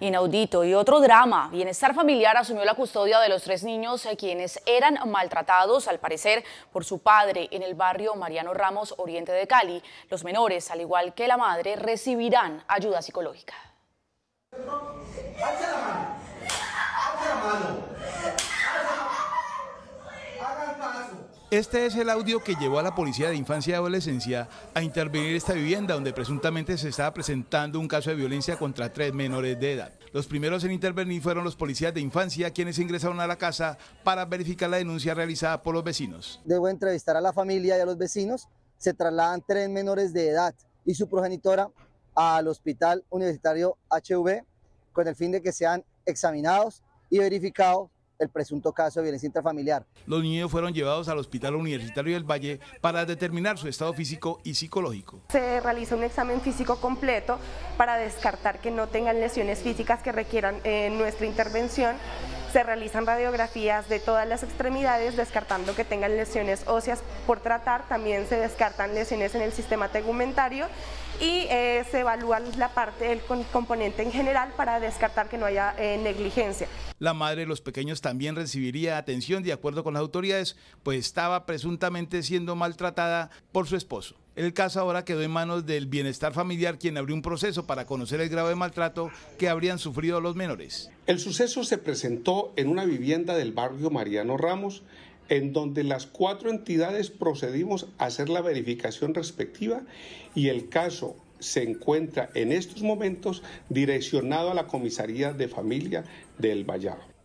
inaudito. Y otro drama, Bienestar Familiar asumió la custodia de los tres niños, eh, quienes eran maltratados, al parecer, por su padre en el barrio Mariano Ramos, oriente de Cali. Los menores, al igual que la madre, recibirán ayuda psicológica. Este es el audio que llevó a la Policía de Infancia y Adolescencia a intervenir esta vivienda donde presuntamente se estaba presentando un caso de violencia contra tres menores de edad. Los primeros en intervenir fueron los policías de infancia quienes ingresaron a la casa para verificar la denuncia realizada por los vecinos. Debo entrevistar a la familia y a los vecinos. Se trasladan tres menores de edad y su progenitora al Hospital Universitario HV con el fin de que sean examinados y verificados el presunto caso de violencia intrafamiliar. Los niños fueron llevados al Hospital Universitario del Valle para determinar su estado físico y psicológico. Se realiza un examen físico completo para descartar que no tengan lesiones físicas que requieran eh, nuestra intervención se realizan radiografías de todas las extremidades, descartando que tengan lesiones óseas por tratar, también se descartan lesiones en el sistema tegumentario y eh, se evalúa la parte, el componente en general para descartar que no haya eh, negligencia. La madre de los pequeños también recibiría atención de acuerdo con las autoridades, pues estaba presuntamente siendo maltratada por su esposo. El caso ahora quedó en manos del Bienestar Familiar, quien abrió un proceso para conocer el grado de maltrato que habrían sufrido los menores. El suceso se presentó en una vivienda del barrio Mariano Ramos, en donde las cuatro entidades procedimos a hacer la verificación respectiva y el caso se encuentra en estos momentos direccionado a la comisaría de familia del Vallado.